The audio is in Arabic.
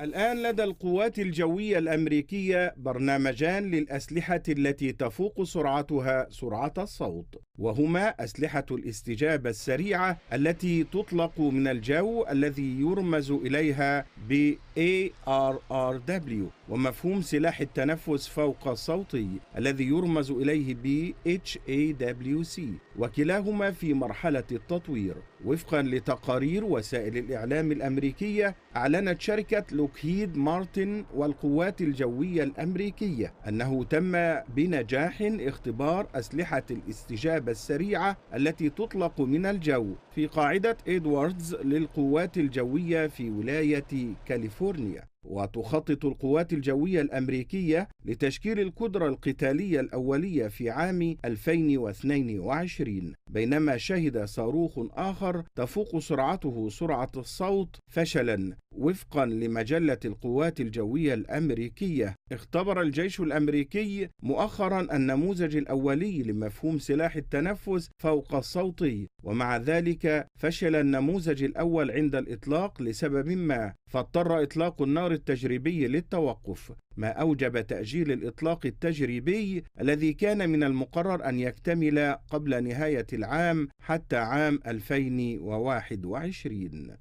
الآن لدى القوات الجوية الأمريكية برنامجان للأسلحة التي تفوق سرعتها سرعة الصوت، وهما أسلحة الاستجابة السريعة التي تطلق من الجو الذي يرمز إليها بـ ARRW، ومفهوم سلاح التنفس فوق الصوتي الذي يرمز إليه بـ HAWC، وكلاهما في مرحلة التطوير. وفقا لتقارير وسائل الإعلام الأمريكية، أعلنت شركة لوكهيد مارتن والقوات الجوية الأمريكية أنه تم بنجاح اختبار أسلحة الاستجابة السريعة التي تطلق من الجو في قاعدة إدواردز للقوات الجوية في ولاية كاليفورنيا وتخطط القوات الجوية الأمريكية لتشكيل القدرة القتالية الأولية في عام 2022 بينما شهد صاروخ آخر تفوق سرعته سرعة الصوت فشلا وفقا لمجلة القوات الجوية الأمريكية اختبر الجيش الأمريكي مؤخرا النموذج الأولي لمفهوم سلاح التنفس فوق الصوتي ومع ذلك فشل النموذج الأول عند الإطلاق لسبب ما فاضطر إطلاق النار التجريبي للتوقف ما أوجب تأجيل الإطلاق التجريبي الذي كان من المقرر أن يكتمل قبل نهاية العام حتى عام 2021